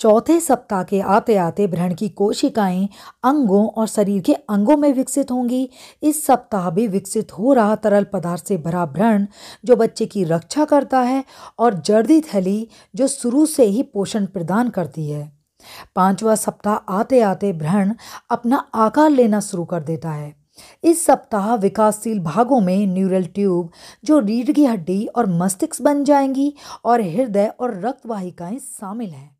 चौथे सप्ताह के आते आते भ्रण की कोशिकाएं अंगों और शरीर के अंगों में विकसित होंगी इस सप्ताह भी विकसित हो रहा तरल पदार्थ से भरा भ्रण जो बच्चे की रक्षा करता है और जर्दी थैली जो शुरू से ही पोषण प्रदान करती है पांचवा सप्ताह आते आते भ्रण अपना आकार लेना शुरू कर देता है इस सप्ताह विकासशील भागों में न्यूरल ट्यूब जो रीढ़ की हड्डी और मस्तिष्क बन जाएंगी और हृदय और रक्तवाहिकाएं शामिल हैं